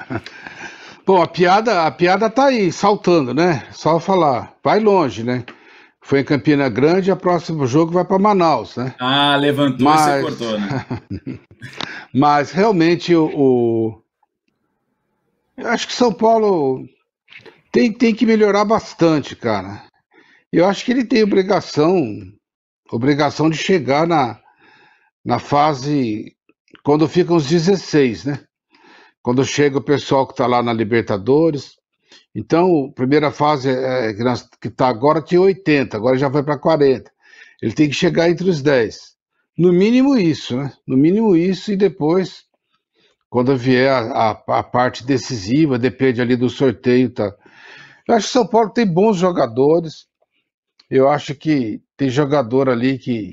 Bom, a piada, a piada tá aí, saltando, né? Só falar, vai longe, né? Foi em Campina Grande, o próximo jogo vai para Manaus, né? Ah, levantou Mas... e cortou, né? Mas realmente o, o... Eu acho que São Paulo tem, tem que melhorar bastante, cara. Eu acho que ele tem obrigação, obrigação de chegar na, na fase quando ficam os 16, né? Quando chega o pessoal que está lá na Libertadores. Então, primeira fase é, é que está agora tinha 80, agora já vai para 40. Ele tem que chegar entre os 10. No mínimo isso, né? No mínimo isso, e depois, quando vier a, a, a parte decisiva, depende ali do sorteio, tá? Eu acho que São Paulo tem bons jogadores. Eu acho que tem jogador ali que,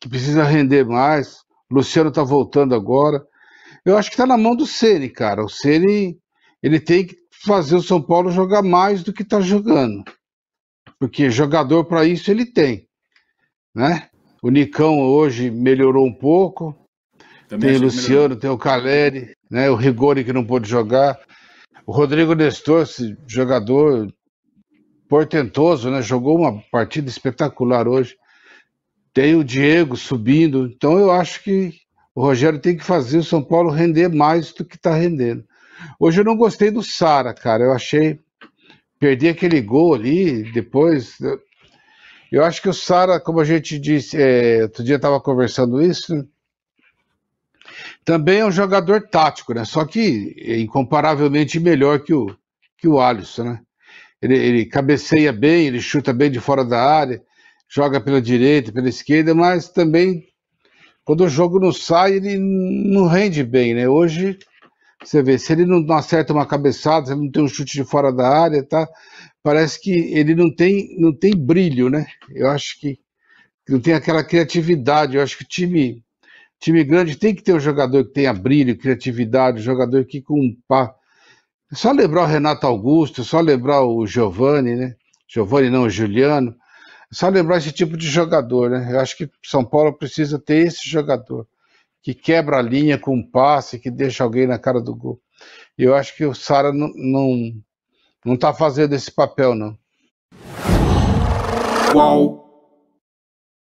que precisa render mais. Luciano está voltando agora. Eu acho que está na mão do Ceni, cara. O Ceni ele tem que fazer o São Paulo jogar mais do que está jogando, porque jogador para isso ele tem, né? O Nicão hoje melhorou um pouco. Também tem o Luciano, tem o Caleri, né? O Rigoni que não pôde jogar. O Rodrigo Nestor, esse jogador portentoso, né? Jogou uma partida espetacular hoje. Tem o Diego subindo. Então eu acho que o Rogério tem que fazer o São Paulo render mais do que está rendendo. Hoje eu não gostei do Sara, cara. Eu achei. Perdi aquele gol ali, depois. Eu acho que o Sara, como a gente disse, é, outro dia estava conversando isso, também é um jogador tático, né? Só que é incomparavelmente melhor que o, que o Alisson, né? Ele, ele cabeceia bem, ele chuta bem de fora da área, joga pela direita, pela esquerda, mas também quando o jogo não sai, ele não rende bem, né? Hoje, você vê, se ele não acerta uma cabeçada, se ele não tem um chute de fora da área, tá? Parece que ele não tem, não tem brilho, né? Eu acho que não tem aquela criatividade. Eu acho que o time, time grande tem que ter um jogador que tenha brilho, criatividade, um jogador que com pá. É só lembrar o Renato Augusto, é só lembrar o Giovani, né? Giovani não, o Juliano só lembrar esse tipo de jogador, né? Eu acho que São Paulo precisa ter esse jogador que quebra a linha com um passe, que deixa alguém na cara do gol. E Eu acho que o Sara não, não não tá fazendo esse papel não. Qual